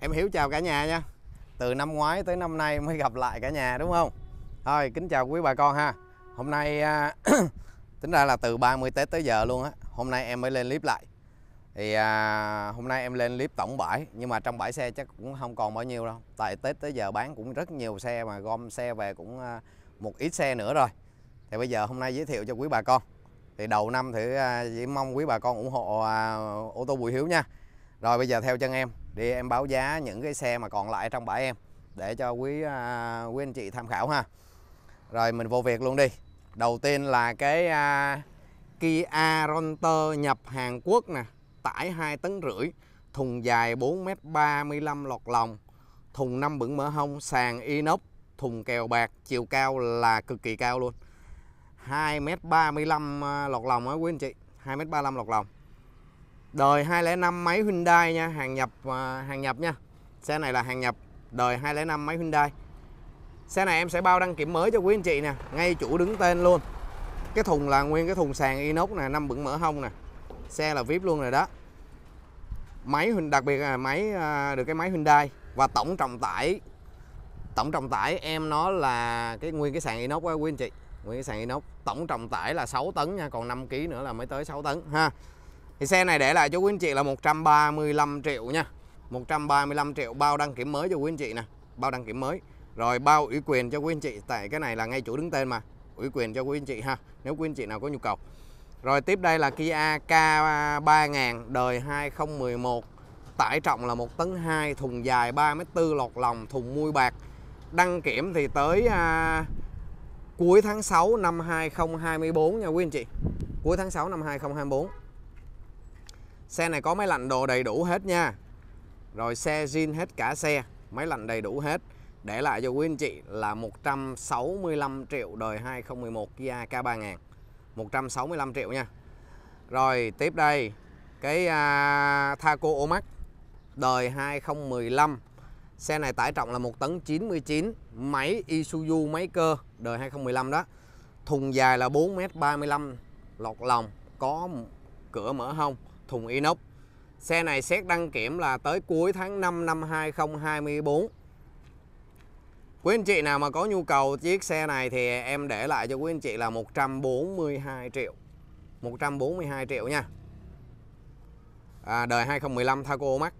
Em Hiếu chào cả nhà nha Từ năm ngoái tới năm nay mới gặp lại cả nhà đúng không Thôi kính chào quý bà con ha Hôm nay à, tính ra là từ 30 Tết tới giờ luôn á Hôm nay em mới lên clip lại Thì à, hôm nay em lên clip tổng bãi Nhưng mà trong bãi xe chắc cũng không còn bao nhiêu đâu Tại Tết tới giờ bán cũng rất nhiều xe mà gom xe về cũng à, một ít xe nữa rồi Thì bây giờ hôm nay giới thiệu cho quý bà con Thì đầu năm thì à, chỉ mong quý bà con ủng hộ ô tô Bùi Hiếu nha rồi bây giờ theo chân em đi em báo giá những cái xe mà còn lại trong bãi em để cho quý à, quý anh chị tham khảo ha. Rồi mình vô việc luôn đi. Đầu tiên là cái à, Kia Ronter nhập Hàn Quốc nè, tải 2 tấn rưỡi, thùng dài 4m35 lọt lòng, thùng 5 bửng mỡ hông, sàn inox, thùng kèo bạc, chiều cao là cực kỳ cao luôn. 2m35 à, lọt lòng á quý anh chị, 2m35 lọt lòng đời 205 máy Hyundai nha hàng nhập à, hàng nhập nha xe này là hàng nhập đời 205 máy Hyundai xe này em sẽ bao đăng kiểm mới cho quý anh chị nè ngay chủ đứng tên luôn cái thùng là nguyên cái thùng sàn inox nè năm bửng mở hông nè xe là vip luôn rồi đó máy đặc biệt là máy à, được cái máy Hyundai và tổng trọng tải tổng trọng tải em nó là cái nguyên cái sàn inox á quý anh chị nguyên cái sàn inox tổng trọng tải là 6 tấn nha còn 5 kg nữa là mới tới 6 tấn ha thì xe này để lại cho quý anh chị là 135 triệu nha 135 triệu bao đăng kiểm mới cho quý anh chị nè Bao đăng kiểm mới Rồi bao ủy quyền cho quý anh chị Tại cái này là ngay chủ đứng tên mà Ủy quyền cho quý anh chị ha Nếu quý anh chị nào có nhu cầu Rồi tiếp đây là Kia K3000 đời 2011 Tải trọng là 1 tấn 2 Thùng dài 3m4 lọt lòng Thùng mui bạc Đăng kiểm thì tới à, cuối tháng 6 năm 2024 nha quý anh chị Cuối tháng 6 năm 2024 Xe này có máy lạnh đồ đầy đủ hết nha Rồi xe zin hết cả xe Máy lạnh đầy đủ hết Để lại cho quý anh chị là 165 triệu đời 2011 Kia K3000 165 triệu nha Rồi tiếp đây Cái uh, à, Thaco Omax Đời 2015 Xe này tải trọng là 1 tấn 99 Máy Isuzu máy cơ Đời 2015 đó Thùng dài là 4m35 Lọt lòng Có cửa mở hông thùng inox. Xe này xét đăng kiểm là tới cuối tháng 5 năm 2024. Quý anh chị nào mà có nhu cầu chiếc xe này thì em để lại cho quý anh chị là 142 triệu. 142 triệu nha. À, đời 2015 thaco Max.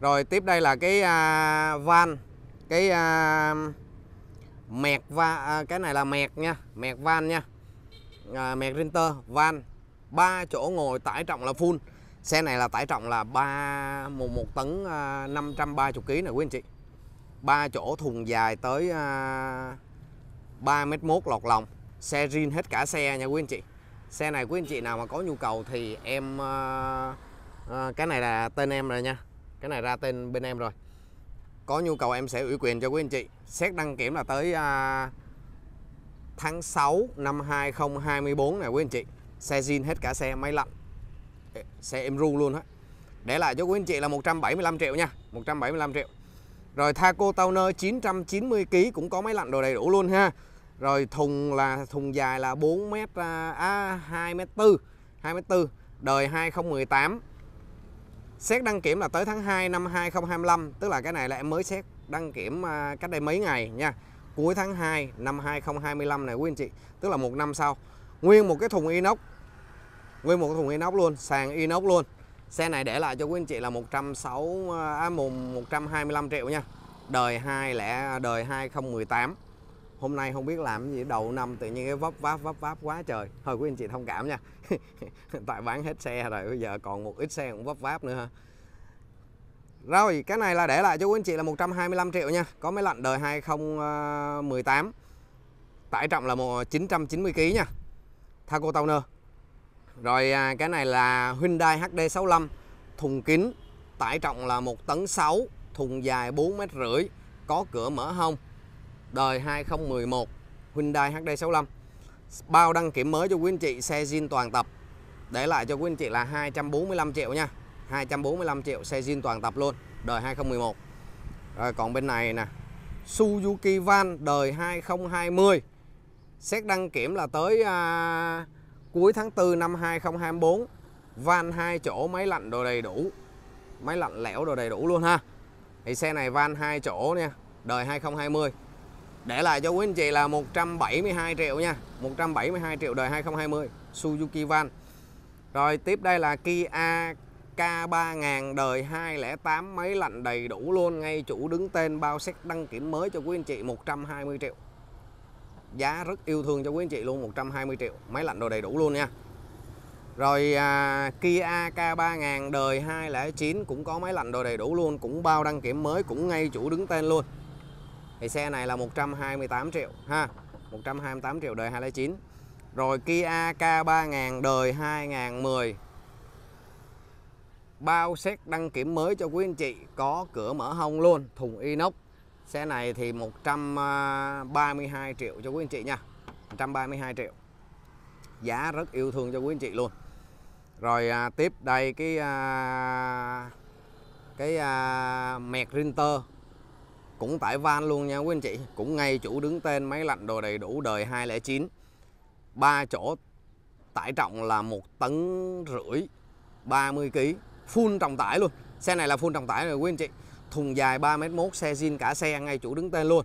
Rồi tiếp đây là cái à, van cái à, mẹt van, à, cái này là mẹt nha, mẹt van nha. À, mẹt printer van ba chỗ ngồi tải trọng là full xe này là tải trọng là ba một, một tấn à, 530 kg này quý anh chị ba chỗ thùng dài tới à, 3 mét mốt lọt lòng xe riêng hết cả xe nha quý anh chị xe này quý anh chị nào mà có nhu cầu thì em à, à, cái này là tên em rồi nha cái này ra tên bên em rồi có nhu cầu em sẽ ủy quyền cho quý anh chị xét đăng kiểm là tới à, tháng 6 năm 2024 này quý anh chị xe zin hết cả xe máy lạnh xe em ru luôn á để lại cho quý anh chị là 175 triệu nha 175 triệu rồi Thaco Towner 990 kg cũng có máy lạnh đồ đầy đủ luôn ha rồi thùng là thùng dài là 4 m à, 2 m 4 2 m 4 đời 2018 xét đăng kiểm là tới tháng 2 năm 2025 tức là cái này là em mới xét đăng kiểm à, cách đây mấy ngày nha cuối tháng 2 năm 2025 này quý anh chị tức là một năm sau nguyên một cái thùng inox nguyên một thùng inox luôn sàn inox luôn xe này để lại cho quý anh chị là 160 à, 125 triệu nha đời 2 lẻ à, đời 2018 hôm nay không biết làm gì đầu năm tự nhiên cái vấp váp vấp váp quá trời thôi quý anh chị thông cảm nha tại bán hết xe rồi bây giờ còn một ít xe cũng vấp váp nữa ha rồi cái này là để lại cho quý anh chị là 125 triệu nha có máy lạnh đời 2018 à, tải trọng là 990 kg nha Thaco Towner rồi à, cái này là Hyundai HD65 thùng kín, tải trọng là 1 tấn 6, thùng dài 4 m rưỡi, có cửa mở hông. Đời 2011 Hyundai HD65. Bao đăng kiểm mới cho quý anh chị xe zin toàn tập. Để lại cho quý anh chị là 245 triệu nha. 245 triệu xe zin toàn tập luôn, đời 2011. Rồi còn bên này nè, Suzuki Van đời 2020. Xét đăng kiểm là tới à, cuối tháng 4 năm 2024 van hai chỗ máy lạnh đồ đầy đủ máy lạnh lẻo đồ đầy đủ luôn ha thì xe này van hai chỗ nha đời 2020 để lại cho quý anh chị là 172 triệu nha 172 triệu đời 2020 Suzuki van rồi tiếp đây là Kia K3000 đời 208 máy lạnh đầy đủ luôn ngay chủ đứng tên bao xét đăng kiểm mới cho quý anh chị 120 triệu giá rất yêu thương cho quý anh chị luôn 120 triệu máy lạnh đồ đầy đủ luôn nha rồi à, Kia K3000 đời 209 cũng có máy lạnh đồ đầy đủ luôn cũng bao đăng kiểm mới cũng ngay chủ đứng tên luôn thì xe này là 128 triệu ha 128 triệu đời 209 rồi Kia K3000 đời 2010 bao xét đăng kiểm mới cho quý anh chị có cửa mở hông luôn thùng inox Xe này thì 132 à, triệu cho quý anh chị nha 132 triệu Giá rất yêu thương cho quý anh chị luôn Rồi à, tiếp đây cái à, Cái à, mẹt Rinter Cũng tải van luôn nha quý anh chị Cũng ngay chủ đứng tên máy lạnh đồ đầy đủ đời 209 3 chỗ tải trọng là một tấn rưỡi 30 kg full trọng tải luôn xe này là full trọng tải rồi quý anh chị thùng dài 3m1 xe zin cả xe ngay chủ đứng tên luôn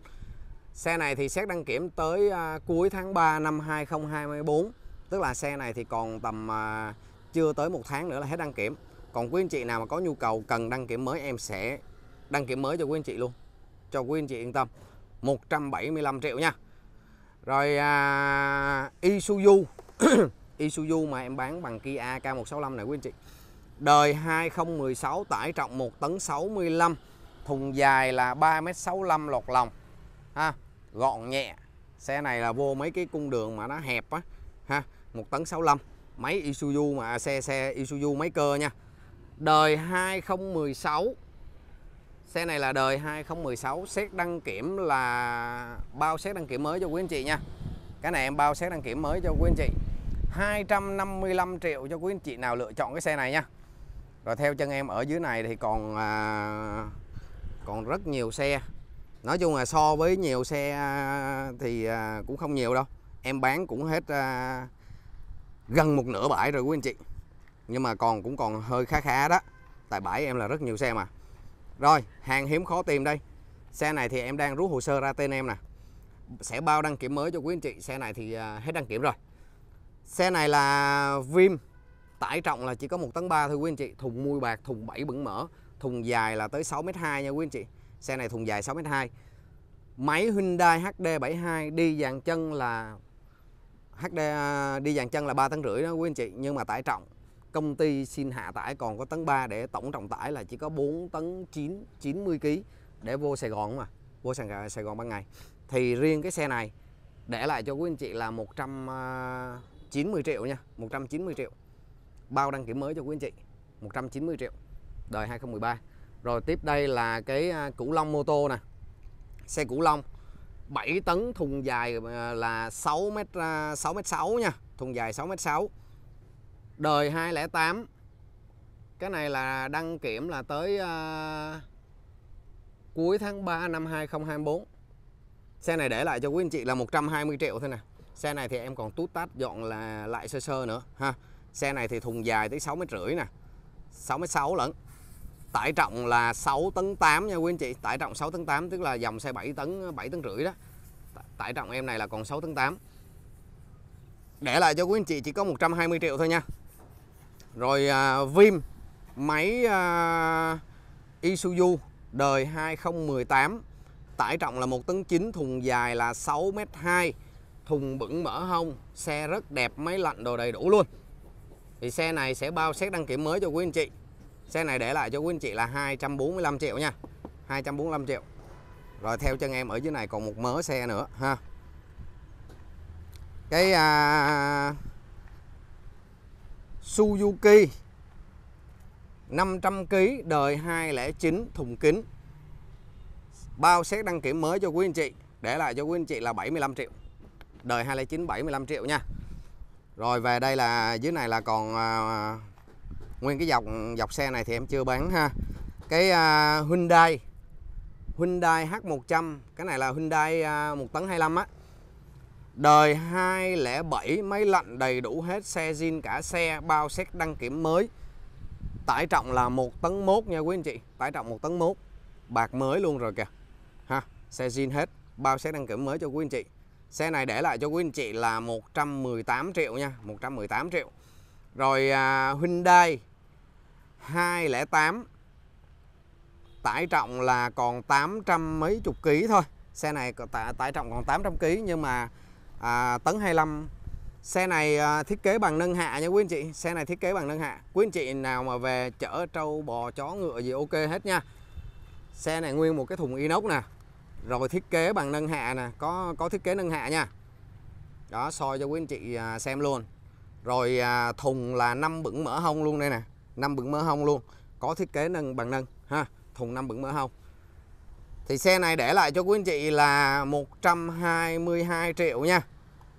xe này thì xét đăng kiểm tới à, cuối tháng 3 năm 2024 tức là xe này thì còn tầm à, chưa tới một tháng nữa là hết đăng kiểm còn quý anh chị nào mà có nhu cầu cần đăng kiểm mới em sẽ đăng kiểm mới cho quý anh chị luôn cho quý anh chị yên tâm 175 triệu nha rồi à, Isuzu Isuzu mà em bán bằng Kia K165 này quý anh chị đời 2016 tải trọng 1 tấn 65 thùng dài là 3m65 lọt lòng ha gọn nhẹ xe này là vô mấy cái cung đường mà nó hẹp á ha một tấn 65 máy Isuzu mà à, xe xe Isuzu máy cơ nha đời 2016 xe này là đời 2016 xét đăng kiểm là bao xét đăng kiểm mới cho quý anh chị nha cái này em bao xét đăng kiểm mới cho quý anh chị 255 triệu cho quý anh chị nào lựa chọn cái xe này nha rồi theo chân em ở dưới này thì còn à, còn rất nhiều xe nói chung là so với nhiều xe à, thì à, cũng không nhiều đâu em bán cũng hết à, gần một nửa bãi rồi quý anh chị nhưng mà còn cũng còn hơi khá khá đó tại bãi em là rất nhiều xe mà rồi hàng hiếm khó tìm đây xe này thì em đang rút hồ sơ ra tên em nè sẽ bao đăng kiểm mới cho quý anh chị xe này thì hết đăng kiểm rồi xe này là Vim tải trọng là chỉ có một tấn ba thôi quý anh chị thùng mui bạc thùng bảy bẩn mở Thùng dài là tới 6m2 nha quý anh chị Xe này thùng dài 6m2 Máy Hyundai HD72 đi dàn chân là HD à, đi dàn chân là 3 tấn rưỡi đó quý anh chị Nhưng mà tải trọng công ty xin hạ tải còn có tấn 3 để tổng trọng tải là chỉ có 4 tấn 9 90 kg để vô Sài Gòn mà vô Sài, gòn Sài Gòn ban ngày thì riêng cái xe này để lại cho quý anh chị là 190 à, triệu nha 190 triệu bao đăng kiểm mới cho quý anh chị 190 triệu đời 2013 rồi tiếp đây là cái à, củ long mô tô nè xe củ long 7 tấn thùng dài à, là 6 m 6 m 6 nha thùng dài 6 m 6 đời 208 cái này là đăng kiểm là tới uh, cuối tháng 3 năm 2024 xe này để lại cho quý anh chị là 120 triệu thôi nè xe này thì em còn tút tát dọn là lại sơ sơ nữa ha xe này thì thùng dài tới 6 mét rưỡi nè 6 mét 6 lẫn tải trọng là 6 tấn 8 nha quý anh chị tải trọng 6 tấn 8 tức là dòng xe 7 tấn 7 tấn rưỡi đó tải trọng em này là còn 6 tấn 8 để lại cho quý anh chị chỉ có 120 triệu thôi nha rồi à, Vim máy à, Isuzu đời 2018 tải trọng là 1 tấn 9 thùng dài là 6m2 thùng bựng mở hông xe rất đẹp máy lạnh đồ đầy đủ luôn thì xe này sẽ bao xét đăng kiểm mới cho quý anh chị Xe này để lại cho quý anh chị là 245 triệu nha 245 triệu Rồi theo chân em ở dưới này còn một mớ xe nữa ha Cái à, Suzuki 500kg đời 209 thùng kính Bao xét đăng kiểm mới cho quý anh chị Để lại cho quý anh chị là 75 triệu Đời 209 75 triệu nha Rồi về đây là dưới này là còn à, nguyên cái dọc dọc xe này thì em chưa bán ha cái uh, Hyundai Hyundai H100 cái này là Hyundai uh, à, 1 tấn 25 á đời 207 máy lạnh đầy đủ hết xe zin cả xe bao xét đăng kiểm mới tải trọng là 1 tấn mốt nha quý anh chị tải trọng 1 tấn mốt bạc mới luôn rồi kìa ha xe zin hết bao xét đăng kiểm mới cho quý anh chị xe này để lại cho quý anh chị là 118 triệu nha 118 triệu rồi uh, Hyundai 208 tải trọng là còn 800 mấy chục ký thôi xe này tải, tải trọng còn 800 ký nhưng mà à, tấn 25 xe này à, thiết kế bằng nâng hạ nha quý anh chị xe này thiết kế bằng nâng hạ quý anh chị nào mà về chở trâu bò chó ngựa gì ok hết nha xe này nguyên một cái thùng inox nè rồi thiết kế bằng nâng hạ nè có có thiết kế nâng hạ nha đó soi cho quý anh chị à, xem luôn rồi à, thùng là năm bửng mở hông luôn đây nè năm bựng mỡ hông luôn có thiết kế nâng bằng nâng ha thùng năm bựng mỡ hông thì xe này để lại cho quý anh chị là 122 triệu nha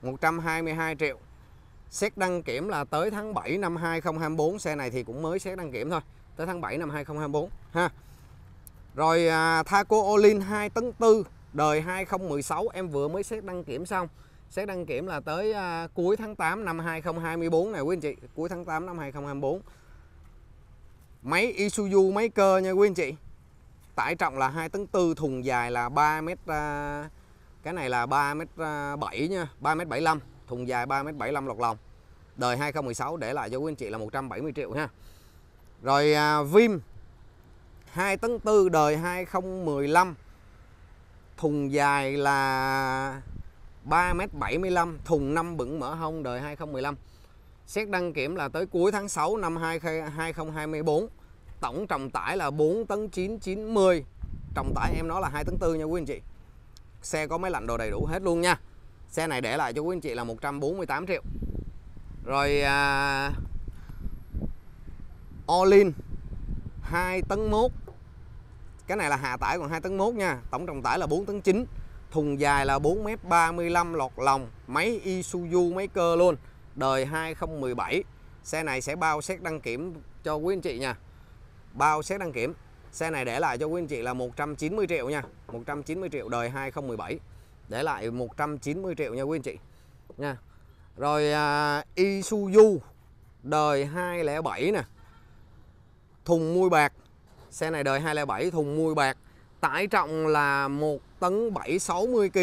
122 triệu xét đăng kiểm là tới tháng 7 năm 2024 xe này thì cũng mới xét đăng kiểm thôi tới tháng 7 năm 2024 ha rồi à, Thaco Olin 2 tấn 4 đời 2016 em vừa mới xét đăng kiểm xong xét đăng kiểm là tới à, cuối tháng 8 năm 2024 này quý anh chị cuối tháng 8 năm 2024 Máy Isuzu máy cơ nha quý anh chị Tải trọng là 2 tấn 4 Thùng dài là 3 mét à, Cái này là 3 mét 7 à, nha 3 mét 75 Thùng dài 3 mét 75 lọt lòng Đời 2016 để lại cho quý anh chị là 170 triệu ha Rồi à, Vim 2 tấn 4 đời 2015 Thùng dài là 3m75 Thùng 5 bựng mở hông đời 2015 Xét đăng kiểm là tới cuối tháng 6 năm 2024 Tổng trọng tải là 4 tấn 990 Trọng tải em nói là 2 tấn 4 nha quý anh chị Xe có máy lạnh đồ đầy đủ hết luôn nha Xe này để lại cho quý anh chị là 148 triệu Rồi à, All 2 tấn 1 Cái này là hạ tải còn 2 tấn 1 nha Tổng trọng tải là 4 tấn 9 Thùng dài là 4m35 lọt lòng Máy Isuzu máy cơ luôn đời 2017 xe này sẽ bao xét đăng kiểm cho quý anh chị nha bao xét đăng kiểm xe này để lại cho quý anh chị là 190 triệu nha 190 triệu đời 2017 để lại 190 triệu nha quý anh chị nha rồi à, Isuzu đời 207 nè thùng mui bạc xe này đời 207 thùng mui bạc tải trọng là 1 tấn 760 kg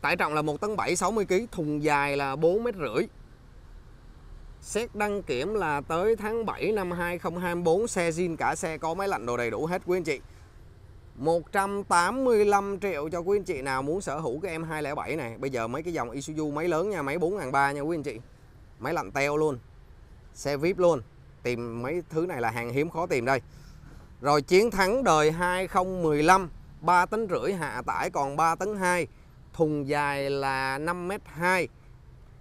Tải trọng là 1 tấn 7 60 kg, thùng dài là 4 mét rưỡi. Xét đăng kiểm là tới tháng 7 năm 2024 xe zin cả xe có máy lạnh đồ đầy đủ hết quý anh chị. 185 triệu cho quý anh chị nào muốn sở hữu cái em 207 này. Bây giờ mấy cái dòng Isuzu máy lớn nha, máy 4300 nha quý anh chị. Máy lạnh teo luôn. Xe VIP luôn. Tìm mấy thứ này là hàng hiếm khó tìm đây. Rồi chiến thắng đời 2015 3 tấn rưỡi hạ tải còn 3 tấn 2 thùng dài là 5m2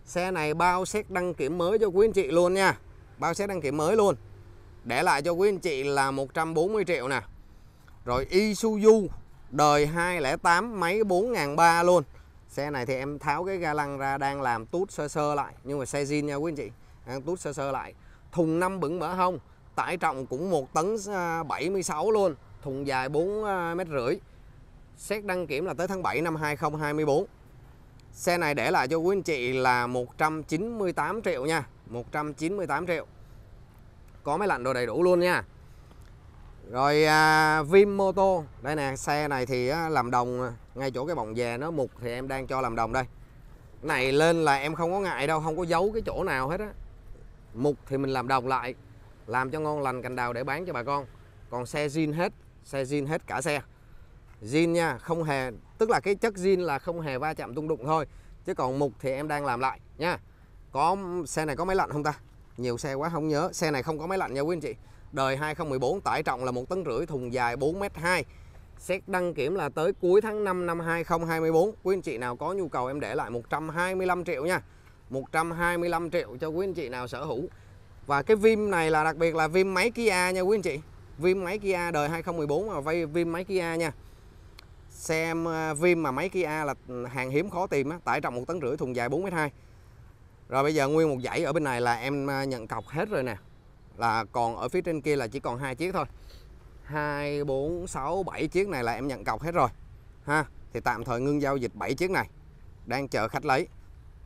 xe này bao xét đăng kiểm mới cho quý anh chị luôn nha bao xét đăng kiểm mới luôn để lại cho quý anh chị là 140 triệu nè rồi Isuzu đời 208 máy 4.300 luôn xe này thì em tháo cái ga lăng ra đang làm tút sơ sơ lại nhưng mà xe zin nha quý anh chị đang tút sơ sơ lại thùng 5 bựng mở hông tải trọng cũng 1 tấn 76 à, luôn thùng dài 4 à, mét rưỡi Xét đăng kiểm là tới tháng 7 năm 2024 Xe này để lại cho quý anh chị là 198 triệu nha 198 triệu Có máy lạnh đồ đầy đủ luôn nha Rồi à, Vim Moto Đây nè xe này thì à, làm đồng Ngay chỗ cái bọng về nó mục thì em đang cho làm đồng đây này lên là em không có ngại đâu Không có giấu cái chỗ nào hết á Mục thì mình làm đồng lại Làm cho ngon lành cành đào để bán cho bà con Còn xe zin hết Xe zin hết cả xe zin nha không hề tức là cái chất zin là không hề va chạm tung đụng thôi chứ còn mục thì em đang làm lại nha có xe này có máy lạnh không ta nhiều xe quá không nhớ xe này không có máy lạnh nha quý anh chị đời 2014 tải trọng là một tấn rưỡi thùng dài 4m2 xét đăng kiểm là tới cuối tháng 5 năm 2024 quý anh chị nào có nhu cầu em để lại 125 triệu nha 125 triệu cho quý anh chị nào sở hữu và cái vim này là đặc biệt là vim máy Kia nha quý anh chị vim máy Kia đời 2014 và vim máy Kia nha xe viêm à, mà mấy Kia là hàng hiếm khó tìm á, tải trọng một tấn rưỡi thùng dài 4m2 rồi bây giờ nguyên một dãy ở bên này là em à, nhận cọc hết rồi nè là còn ở phía trên kia là chỉ còn hai chiếc thôi 2, 4, 6, 7 chiếc này là em nhận cọc hết rồi ha thì tạm thời ngưng giao dịch 7 chiếc này đang chờ khách lấy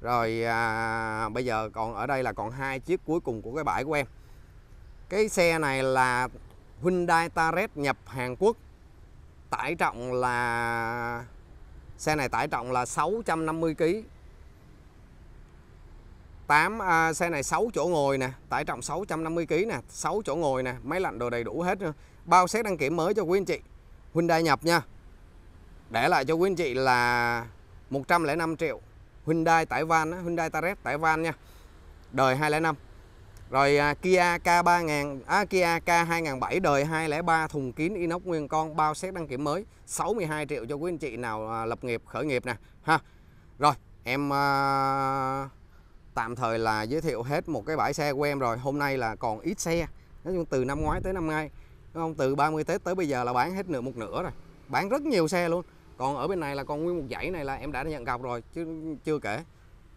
rồi à, bây giờ còn ở đây là còn hai chiếc cuối cùng của cái bãi của em cái xe này là Hyundai Taret nhập Hàn Quốc tải trọng là xe này tải trọng là 650 kg 8 à, xe này 6 chỗ ngồi nè, tải trọng 650 kg nè, 6 chỗ ngồi nè, máy lạnh đồ đầy đủ hết nữa. Bao xét đăng kiểm mới cho quý anh chị. Hyundai nhập nha. Để lại cho quý anh chị là 105 triệu. Hyundai Tải van Hyundai Taret Tải van nha. Đời 205. Rồi à, Kia K3000 à, Kia K2007 đời 203 thùng kín inox nguyên con bao xét đăng kiểm mới 62 triệu cho quý anh chị nào à, lập nghiệp khởi nghiệp nè ha. Rồi em à, tạm thời là giới thiệu hết một cái bãi xe của em rồi. Hôm nay là còn ít xe. Nói chung từ năm ngoái tới năm nay không? Từ 30 Tết tới bây giờ là bán hết nửa một nửa rồi. Bán rất nhiều xe luôn. Còn ở bên này là còn nguyên một dãy này là em đã nhận cọc rồi chứ chưa kể.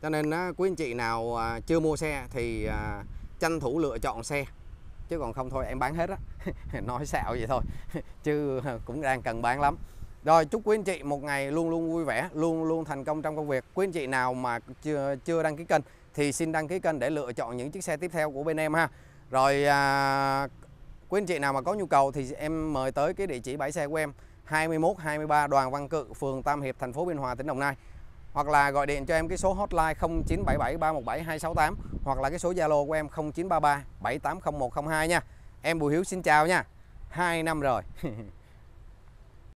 Cho nên á, quý anh chị nào à, chưa mua xe thì à, tranh thủ lựa chọn xe chứ còn không thôi em bán hết á nói xạo vậy thôi chứ cũng đang cần bán lắm rồi chúc quý anh chị một ngày luôn luôn vui vẻ luôn luôn thành công trong công việc quý anh chị nào mà chưa chưa đăng ký kênh thì xin đăng ký kênh để lựa chọn những chiếc xe tiếp theo của bên em ha rồi à, quý anh chị nào mà có nhu cầu thì em mời tới cái địa chỉ bãi xe của em 21 23 Đoàn Văn Cự phường Tam Hiệp thành phố Biên Hòa tỉnh Đồng Nai hoặc là gọi điện cho em cái số hotline 0977 317 268 hoặc là cái số Zalo của em 0933 780102 nha. Em Bùi Hiếu xin chào nha. 2 năm rồi.